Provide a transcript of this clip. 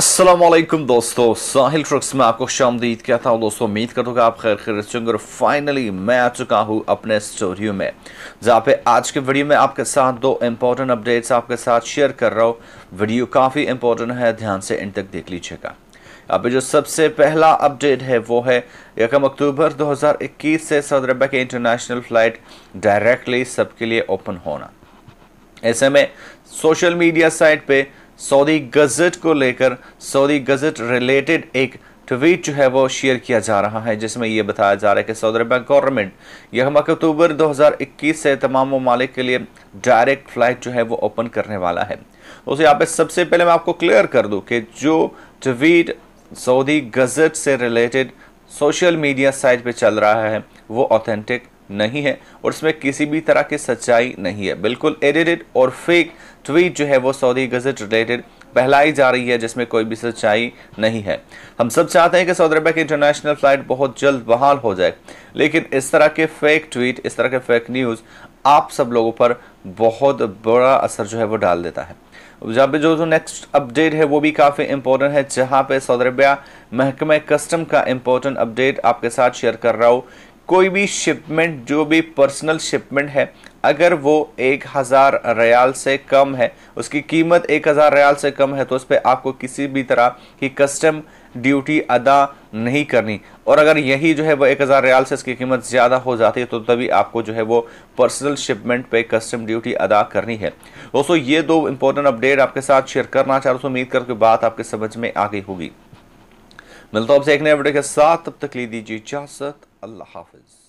असलम दोस्तों साहिल ट्रक्स में आपको शाम दीद क्या था दोस्तों उम्मीद करता हूँ आप खैर खैर चुंग और फाइनली मैं आ चुका हूँ अपने स्टोरियो में जहाँ पे आज के वीडियो में आपके साथ दो इम्पोर्टेंट अपडेट्स आपके साथ शेयर कर रहा हूँ वीडियो काफ़ी इम्पोर्टेंट है ध्यान से इन तक देख लीजिएगा अब जो सबसे पहला अपडेट है वो है यकम अक्टूबर 2021 से सऊदी अरब के इंटरनेशनल फ़्लाइट डायरेक्टली सबके लिए ओपन होना ऐसे में सोशल मीडिया साइट पर सऊदी गजट को लेकर सऊदी गजट रिलेटेड एक ट्वीट जो है वो शेयर किया जा रहा है जिसमें यह बताया जा रहा है कि सऊदी अरब गवर्नमेंट यकम अक्टूबर 2021 से तमाम ममालिक के लिए डायरेक्ट फ्लाइट जो है वो ओपन करने वाला है उसे यहाँ पे सबसे पहले मैं आपको क्लियर कर दूँ कि जो ट्वीट सऊदी गजट से रिलेटेड सोशल मीडिया साइट पे चल रहा है वो ऑथेंटिक नहीं है और इसमें किसी भी तरह की सच्चाई नहीं है बिल्कुल एडिटेड और फेक ट्वीट जो है वो सऊदी गजट रिलेटेड पहलाई जा रही है जिसमें कोई भी सच्चाई नहीं है हम सब चाहते हैं कि सऊदी अरबिया की इंटरनेशनल फ्लाइट बहुत जल्द बहाल हो जाए लेकिन इस तरह के फेक ट्वीट इस तरह के फेक न्यूज़ आप सब लोगों पर बहुत बड़ा असर जो है वो डाल देता है पे जो जो नेक्स्ट अपडेट है वो भी काफ़ी इंपॉर्टेंट है जहाँ पे सऊदी अरबिया महकमे कस्टम का इंपॉर्टेंट अपडेट आपके साथ शेयर कर रहा हूँ कोई भी शिपमेंट जो भी पर्सनल शिपमेंट है अगर वो एक हज़ार रयाल से कम है उसकी कीमत एक हज़ार रयाल से कम है तो उस पर आपको किसी भी तरह की कस्टम ड्यूटी अदा नहीं करनी और अगर यही जो है वो एक हज़ार रयाल से इसकी कीमत ज़्यादा हो जाती है तो तभी आपको जो है वो पर्सनल शिपमेंट पे कस्टम ड्यूटी अदा करनी है दोस्तों ये दो इंपॉर्टेंट अपडेट आपके साथ शेयर करना चाह रहा हूँ तो उम्मीद करके बात आपके समझ में आ गई होगी मिलता हूँ आपसे एक नए अपडेट के साथ तब तक ले दीजिए इजाज़त الله حافظ